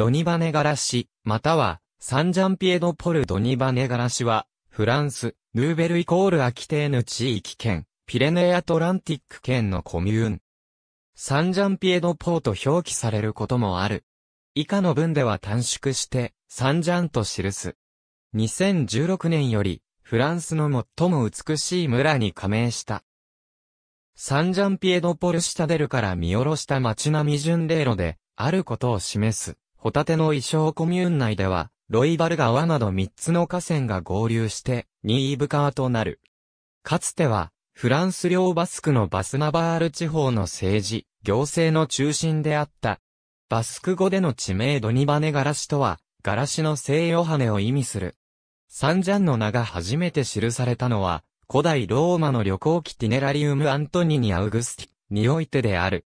ドニバネガラシ、または、サンジャンピエドポルドニバネガラシは、フランス、ヌーベルイコールアキテーヌ地域圏、ピレネアトランティック圏のコミューン。サンジャンピエドポーと表記されることもある。以下の文では短縮して、サンジャンと記す。2016年より、フランスの最も美しい村に加盟した。サンジャンピエドポルシタデルから見下ろした街並み巡礼路で、あることを示す。ホタテの衣装コミューン内では、ロイバル川など3つの河川が合流して、ニーブ川となる。かつては、フランス領バスクのバスナバール地方の政治、行政の中心であった。バスク語での地名ドニバネガラシとは、ガラシの西洋羽を意味する。サンジャンの名が初めて記されたのは、古代ローマの旅行記ティネラリウム・アントニニ・アウグスティにおいてである。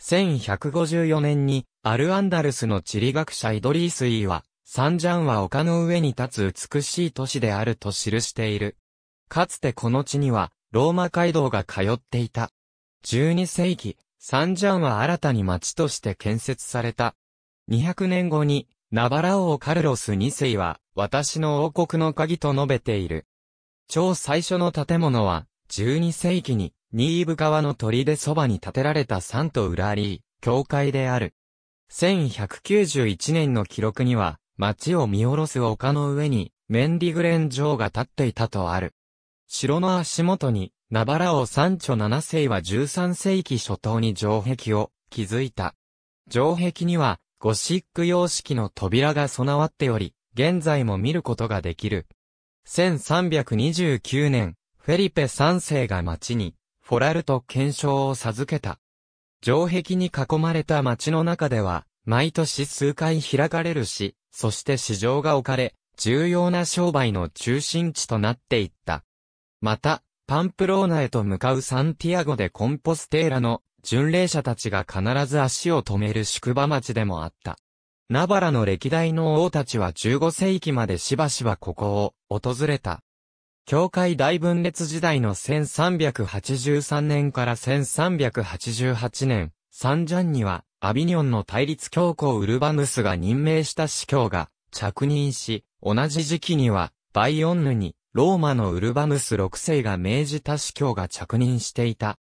1154年にアルアンダルスの地理学者イドリースイーは、サンジャンは丘の上に立つ美しい都市であると記している。かつてこの地には、ローマ街道が通っていた。12世紀、サンジャンは新たに町として建設された。200年後に、ナバラ王カルロス2世は、私の王国の鍵と述べている。超最初の建物は、12世紀に、ニーブ川の鳥でそばに建てられたサントウラリー、教会である。1191年の記録には、町を見下ろす丘の上に、メンディグレン城が建っていたとある。城の足元に、ナバラ王三著七世は13世紀初頭に城壁を築いた。城壁には、ゴシック様式の扉が備わっており、現在も見ることができる。1329年、フェリペ三世が町に、フォラルト検証を授けた。城壁に囲まれた町の中では、毎年数回開かれるし、そして市場が置かれ、重要な商売の中心地となっていった。また、パンプローナへと向かうサンティアゴでコンポステーラの巡礼者たちが必ず足を止める宿場町でもあった。ナバラの歴代の王たちは15世紀までしばしばここを訪れた。教会大分裂時代の1383年から1388年、サンジャンには、アビニョンの対立教皇ウルバヌスが任命した司教が着任し、同じ時期には、バイオンヌに、ローマのウルバヌス6世が命じた司教が着任していた。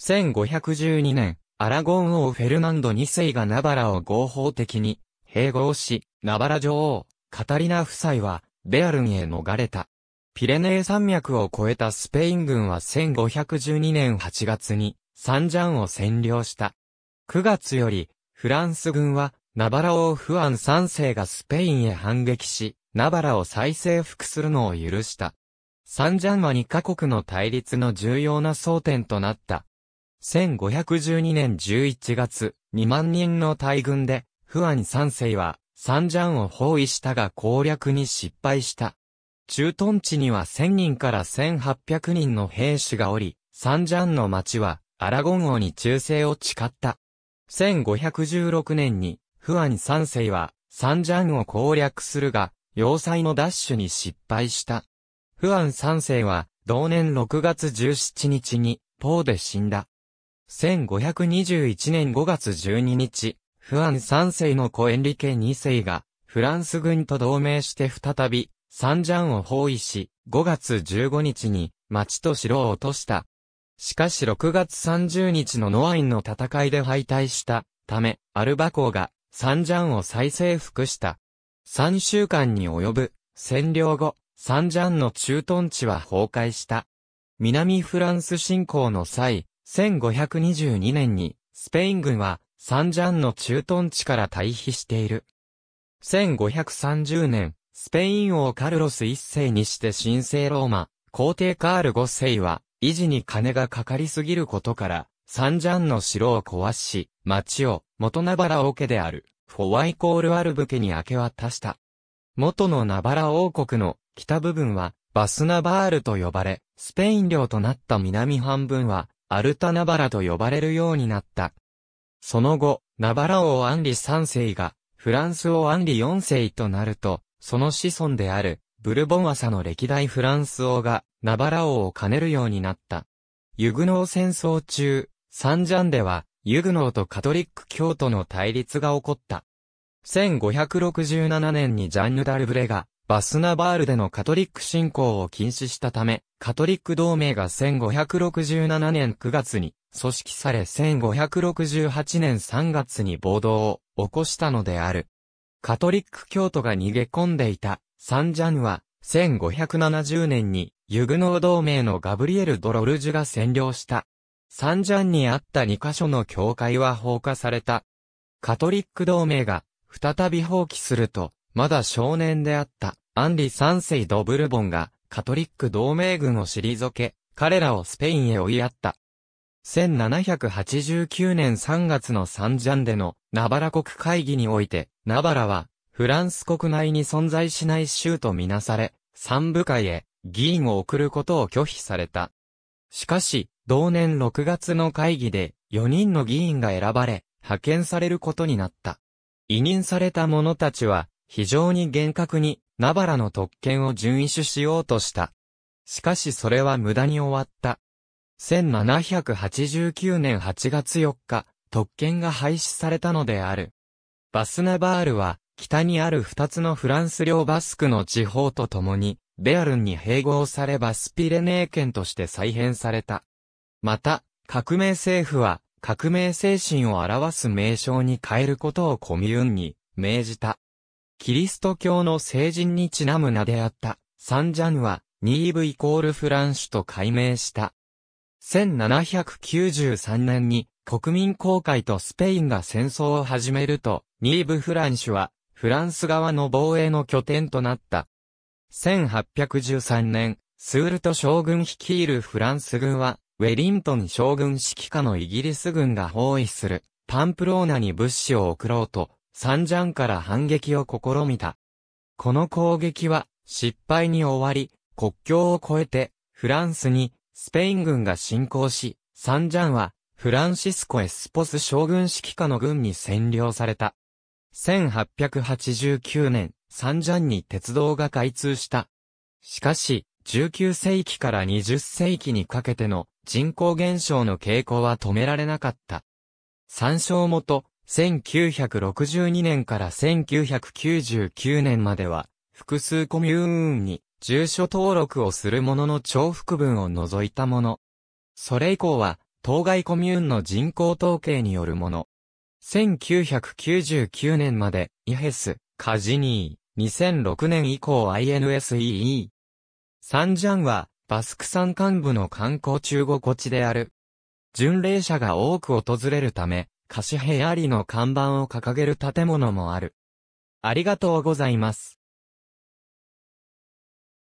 1512年、アラゴン王フェルナンド2世がナバラを合法的に併合し、ナバラ女王、カタリナ夫妻は、ベアルンへ逃れた。ピレネー山脈を越えたスペイン軍は1512年8月にサンジャンを占領した。9月より、フランス軍は、ナバラ王フアン3世がスペインへ反撃し、ナバラを再征服するのを許した。サンジャンは2カ国の対立の重要な争点となった。1512年11月、2万人の大軍で、フアン3世は、サンジャンを包囲したが攻略に失敗した。駐屯地には1000人から1800人の兵士がおり、サンジャンの町はアラゴン王に忠誠を誓った。1516年に、フアン三世はサンジャンを攻略するが、要塞の奪取に失敗した。フアン三世は、同年6月17日に、ポーで死んだ。1521年5月12日、フアン三世の子エンリケ2世が、フランス軍と同盟して再び、サンジャンを包囲し、5月15日に町と城を落とした。しかし6月30日のノアインの戦いで敗退したため、アルバ公がサンジャンを再征服した。3週間に及ぶ占領後、サンジャンの駐屯地は崩壊した。南フランス侵攻の際、1522年に、スペイン軍は、サンジャンの駐屯地から退避している。1530年、スペイン王カルロス一世にして神聖ローマ、皇帝カール五世は、維持に金がかかりすぎることから、サンジャンの城を壊し、町を、元ナバラ王家である、フォワイコールアルブ家に明け渡した。元のナバラ王国の北部分は、バスナバールと呼ばれ、スペイン領となった南半分は、アルタナバラと呼ばれるようになった。その後、ナバラ王アンリ三世が、フランス王アンリ四世となると、その子孫である、ブルボン朝の歴代フランス王が、ナバラ王を兼ねるようになった。ユグノー戦争中、サンジャンでは、ユグノーとカトリック教徒の対立が起こった。1567年にジャンヌ・ダルブレが、バスナバールでのカトリック信仰を禁止したため、カトリック同盟が1567年9月に組織され1568年3月に暴動を起こしたのである。カトリック教徒が逃げ込んでいた、サンジャンは、1570年に、ユグノー同盟のガブリエル・ドロルジュが占領した。サンジャンにあった2カ所の教会は放火された。カトリック同盟が、再び放棄すると、まだ少年であった、アンリセ世ドブルボンが、カトリック同盟軍を退け、彼らをスペインへ追いやった。1789年3月のサンジャンでのナバラ国会議において、ナバラは、フランス国内に存在しない州とみなされ、三部会へ議員を送ることを拒否された。しかし、同年6月の会議で4人の議員が選ばれ、派遣されることになった。委任された者たちは、非常に厳格に、ナバラの特権を遵守しようとした。しかしそれは無駄に終わった。1789年8月4日、特権が廃止されたのである。バスナバールは、北にある二つのフランス領バスクの地方とともに、ベアルンに併合されバスピレネー県として再編された。また、革命政府は、革命精神を表す名称に変えることをコミューンに命じた。キリスト教の聖人にちなむ名であった、サンジャンは、ニーブイコールフランシュと改名した。1793年に国民公会とスペインが戦争を始めると、ニーブ・フランシュは、フランス側の防衛の拠点となった。1813年、スールト将軍率いるフランス軍は、ウェリントン将軍指揮下のイギリス軍が包囲する、パンプローナに物資を送ろうと、サンジャンから反撃を試みた。この攻撃は、失敗に終わり、国境を越えて、フランスにスペイン軍が侵攻し、サンジャンは、フランシスコ・エスポス将軍指揮下の軍に占領された。1889年、サンジャンに鉄道が開通した。しかし、19世紀から20世紀にかけての人口減少の傾向は止められなかった。参照元、1962年から1999年までは、複数コミューンに住所登録をするものの重複分を除いたもの。それ以降は、当該コミューンの人口統計によるもの。1999年まで、イヘス、カジニー、2006年以降 INSEE。サンジャンは、バスク山間部の観光中心地である。巡礼者が多く訪れるため、貸し部屋ありの看板を掲げる建物もある。ありがとうございます。